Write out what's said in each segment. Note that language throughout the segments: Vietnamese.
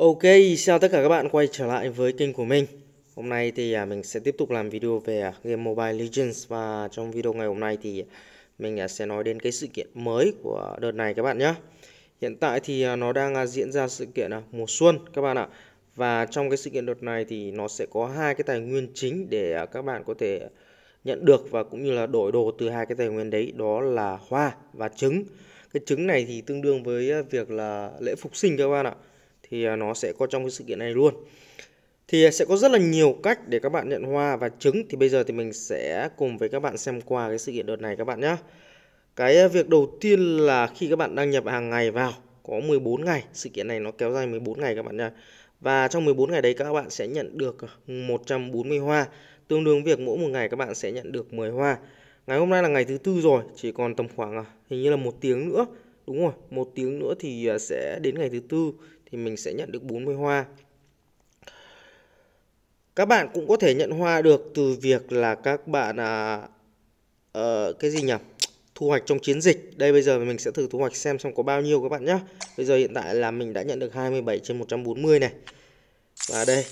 Ok, chào tất cả các bạn quay trở lại với kênh của mình Hôm nay thì à, mình sẽ tiếp tục làm video về à, game Mobile Legends Và trong video ngày hôm nay thì mình à, sẽ nói đến cái sự kiện mới của đợt này các bạn nhé Hiện tại thì nó đang diễn ra sự kiện mùa xuân các bạn ạ Và trong cái sự kiện đợt này thì nó sẽ có hai cái tài nguyên chính để các bạn có thể nhận được Và cũng như là đổi đồ từ hai cái tài nguyên đấy đó là hoa và trứng Cái trứng này thì tương đương với việc là lễ phục sinh các bạn ạ thì à, nó sẽ có trong cái sự kiện này luôn thì à, sẽ có rất là nhiều cách để các bạn nhận hoa và trứng thì bây giờ thì mình sẽ cùng với các bạn xem qua cái sự kiện đợt này các bạn nhé cái à, việc đầu tiên là khi các bạn đăng nhập hàng ngày vào có 14 ngày sự kiện này nó kéo dài 14 ngày các bạn nhé và trong 14 ngày đấy các bạn sẽ nhận được 140 hoa tương đương việc mỗi một ngày các bạn sẽ nhận được 10 hoa ngày hôm nay là ngày thứ tư rồi chỉ còn tầm khoảng hình như là một tiếng nữa đúng rồi một tiếng nữa thì sẽ đến ngày thứ tư thì mình sẽ nhận được 40 hoa. Các bạn cũng có thể nhận hoa được từ việc là các bạn à, à, cái gì nhỉ? Thu hoạch trong chiến dịch. Đây bây giờ mình sẽ thử thu hoạch xem xong có bao nhiêu các bạn nhé. Bây giờ hiện tại là mình đã nhận được 27 trên 140 này. Và đây.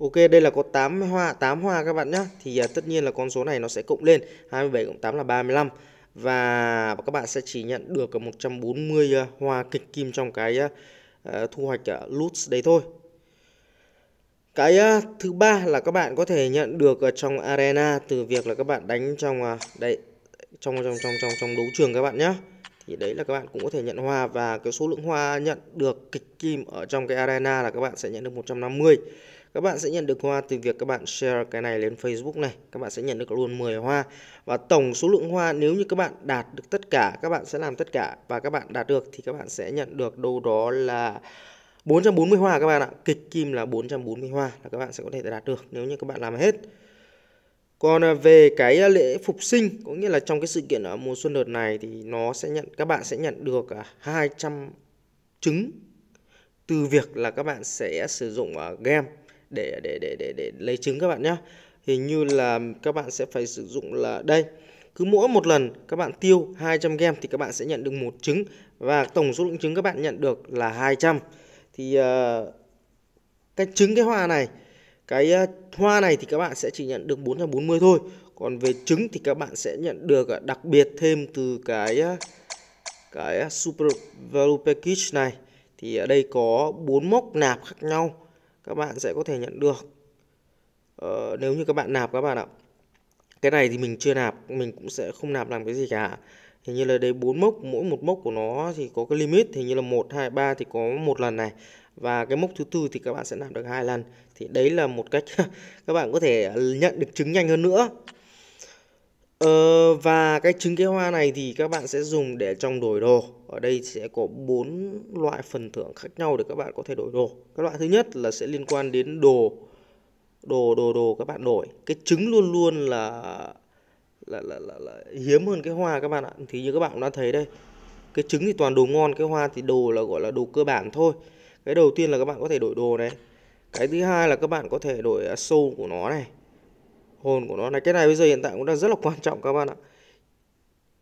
Ok, đây là có 8 hoa, 8 hoa các bạn nhé. Thì à, tất nhiên là con số này nó sẽ cộng lên. 27 cộng 8 là 35 và các bạn sẽ chỉ nhận được 140 à, hoa kịch kim trong cái à, À, thu hoạch loot đấy thôi cái à, thứ ba là các bạn có thể nhận được ở trong arena từ việc là các bạn đánh trong à, đây trong trong trong trong trong đấu trường các bạn nhé thì đấy là các bạn cũng có thể nhận hoa và cái số lượng hoa nhận được kịch kim ở trong cái arena là các bạn sẽ nhận được 150 các bạn sẽ nhận được hoa từ việc các bạn share cái này lên Facebook này các bạn sẽ nhận được luôn 10 hoa và tổng số lượng hoa nếu như các bạn đạt được tất cả các bạn sẽ làm tất cả và các bạn đạt được thì các bạn sẽ nhận được đâu đó là 440 hoa các bạn ạ kịch kim là 440 hoa là các bạn sẽ có thể đạt được nếu như các bạn làm hết còn về cái lễ phục sinh có nghĩa là trong cái sự kiện ở mùa xuân đợt này thì nó sẽ nhận các bạn sẽ nhận được 200 trứng từ việc là các bạn sẽ sử dụng ở game để để để để để lấy trứng các bạn nhé hình như là các bạn sẽ phải sử dụng là đây cứ mỗi một lần các bạn tiêu 200 gem thì các bạn sẽ nhận được một trứng và tổng số lượng trứng các bạn nhận được là 200 thì ờ, cái trứng cái hoa này cái ờ, hoa này thì các bạn sẽ chỉ nhận được 440 thôi còn về trứng thì các bạn sẽ nhận được ờ, đặc biệt thêm từ cái cái super value package này thì ở đây có bốn mốc nạp khác nhau các bạn sẽ có thể nhận được ờ, nếu như các bạn nạp các bạn ạ cái này thì mình chưa nạp mình cũng sẽ không nạp làm cái gì cả hình như là đấy bốn mốc mỗi một mốc của nó thì có cái limit hình như là một hai ba thì có một lần này và cái mốc thứ tư thì các bạn sẽ nạp được hai lần thì đấy là một cách các bạn có thể nhận được chứng nhanh hơn nữa Ờ, và cái trứng cái hoa này thì các bạn sẽ dùng để trong đổi đồ. Ở đây sẽ có bốn loại phần thưởng khác nhau để các bạn có thể đổi đồ. Cái loại thứ nhất là sẽ liên quan đến đồ đồ đồ đồ các bạn đổi. Cái trứng luôn luôn là là là, là, là hiếm hơn cái hoa các bạn ạ. Thì như các bạn đã thấy đây. Cái trứng thì toàn đồ ngon, cái hoa thì đồ là gọi là đồ cơ bản thôi. Cái đầu tiên là các bạn có thể đổi đồ này. Cái thứ hai là các bạn có thể đổi à, sâu của nó này hồn của nó này cái này bây giờ hiện tại cũng đang rất là quan trọng các bạn ạ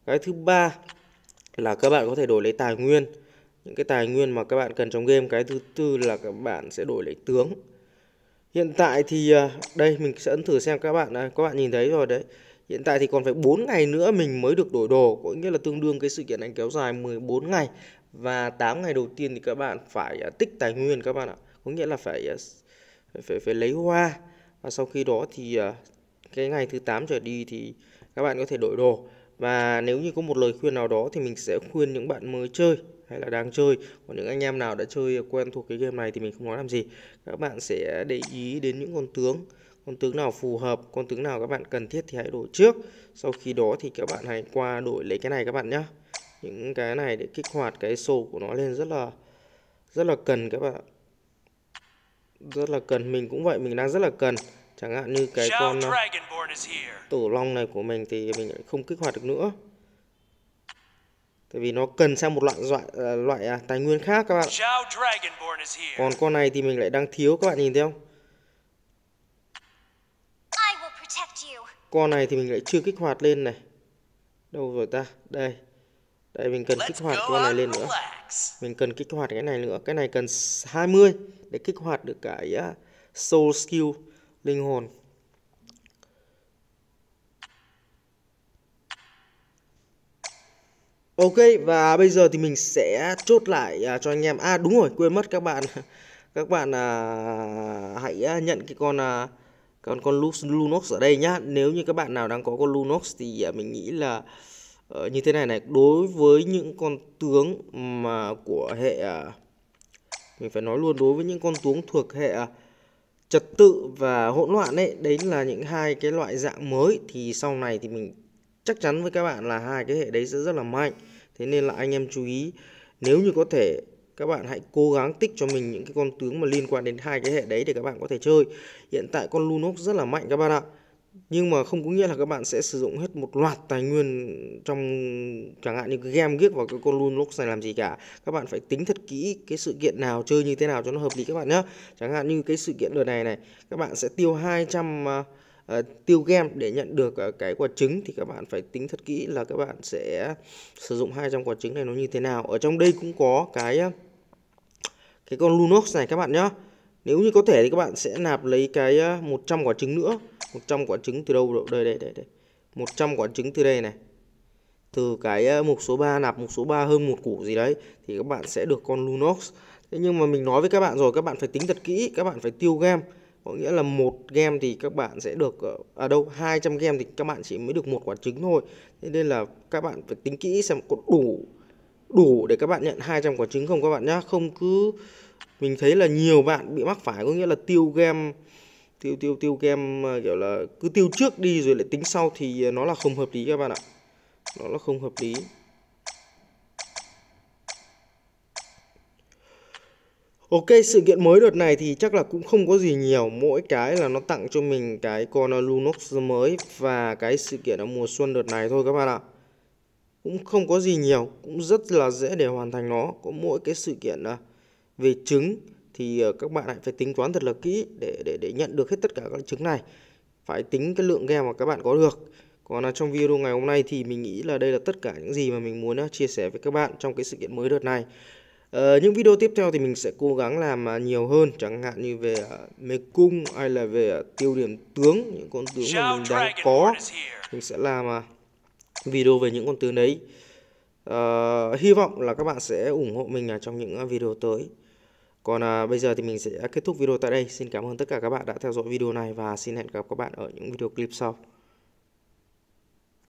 cái thứ ba là các bạn có thể đổi lấy tài nguyên những cái tài nguyên mà các bạn cần trong game cái thứ tư là các bạn sẽ đổi lấy tướng hiện tại thì à, đây mình sẽ ấn thử xem các bạn các bạn nhìn thấy rồi đấy hiện tại thì còn phải 4 ngày nữa mình mới được đổi đồ có nghĩa là tương đương cái sự kiện này kéo dài 14 ngày và 8 ngày đầu tiên thì các bạn phải à, tích tài nguyên các bạn ạ có nghĩa là phải phải à, phải, phải lấy hoa và sau khi đó thì cái ngày thứ 8 trở đi thì các bạn có thể đổi đồ và nếu như có một lời khuyên nào đó thì mình sẽ khuyên những bạn mới chơi hay là đang chơi còn những anh em nào đã chơi quen thuộc cái game này thì mình không nói làm gì các bạn sẽ để ý đến những con tướng con tướng nào phù hợp con tướng nào các bạn cần thiết thì hãy đổi trước sau khi đó thì các bạn hãy qua đổi lấy cái này các bạn nhé những cái này để kích hoạt cái sổ của nó lên rất là rất là cần các bạn rất là cần mình cũng vậy mình đang rất là cần chẳng hạn như cái con ờ, tổ long này của mình thì mình không kích hoạt được nữa tại vì nó cần sang một loại ờ, loại loại à, tài nguyên khác các bạn còn con này thì mình lại đang thiếu các bạn nhìn thấy không con này thì mình lại chưa kích hoạt lên này đâu rồi ta đây đây mình cần kích hoạt con này lên nữa mình cần kích hoạt cái này nữa cái này cần 20 để kích hoạt được cái à, soul skill linh hồn Ok và bây giờ thì mình sẽ chốt lại à, cho anh em à đúng rồi quên mất các bạn các bạn à, hãy à, nhận cái con à, con con Lunox ở đây nhá nếu như các bạn nào đang có con Lunox thì à, mình nghĩ là uh, như thế này này đối với những con tướng mà của hệ uh, mình phải nói luôn đối với những con tướng thuộc hệ uh, trật tự và hỗn loạn ấy đấy là những hai cái loại dạng mới thì sau này thì mình chắc chắn với các bạn là hai cái hệ đấy sẽ rất là mạnh thế nên là anh em chú ý nếu như có thể các bạn hãy cố gắng tích cho mình những cái con tướng mà liên quan đến hai cái hệ đấy để các bạn có thể chơi hiện tại con lunox rất là mạnh các bạn ạ nhưng mà không có nghĩa là các bạn sẽ sử dụng hết một loạt tài nguyên trong chẳng hạn như cái game geek và cái column lux này làm gì cả các bạn phải tính thật kỹ cái sự kiện nào chơi như thế nào cho nó hợp lý các bạn nhé chẳng hạn như cái sự kiện đợt này này các bạn sẽ tiêu 200 uh, uh, tiêu game để nhận được uh, cái quả trứng thì các bạn phải tính thật kỹ là các bạn sẽ sử dụng 200 quả trứng này nó như thế nào ở trong đây cũng có cái ờ, cái con Lunox này các bạn nhé nếu như có thể thì các bạn sẽ nạp lấy cái 100 ờ, quả trứng nữa 100 quả trứng từ đâu đây đây đây đây 100 quả trứng từ đây này từ cái ờ, mục số 3 nạp mục số 3 hơn một củ gì đấy thì các bạn sẽ được con Lunox thế nhưng mà mình nói với các bạn rồi các bạn phải tính thật kỹ các bạn phải tiêu game có nghĩa là một game thì các bạn sẽ được ờ, à đâu 200 game thì các bạn chỉ mới được một quả trứng thôi thế nên là các bạn phải tính kỹ xem có đủ đủ để các bạn nhận 200 quả trứng không các bạn nhá không cứ mình thấy là nhiều bạn bị mắc phải có nghĩa là tiêu game tiêu tiêu tiêu game kiểu là cứ tiêu trước đi rồi lại tính sau thì nó là không hợp lý các bạn ạ nó là không hợp lý Ok, sự kiện mới đợt này thì chắc là cũng không có gì nhiều Mỗi cái là nó tặng cho mình cái con Lunox mới Và cái sự kiện ở mùa xuân đợt này thôi các bạn ạ Cũng không có gì nhiều Cũng rất là dễ để hoàn thành nó Có mỗi cái sự kiện à, về trứng thì ờ, các bạn lại phải tính toán thật là kỹ để để để nhận được hết tất cả các trứng này phải tính cái lượng game mà các bạn có được còn là trong video ngày hôm nay thì mình nghĩ là đây là tất cả những gì mà mình muốn à, chia sẻ với các bạn trong cái sự kiện mới đợt này Uh, những video tiếp theo thì mình sẽ cố gắng làm uh, nhiều hơn chẳng hạn như về à, mê cung hay là về tiêu điểm tướng những con tướng mà mình đang có mình sẽ làm uh, video về những con tướng đấy uh, hy vọng là các bạn sẽ ủng hộ mình uh, trong những video tới còn à, bây giờ thì mình sẽ kết thúc video tại đây. Xin cảm ơn tất cả các bạn đã theo dõi video này và xin hẹn gặp các bạn ở những video clip sau.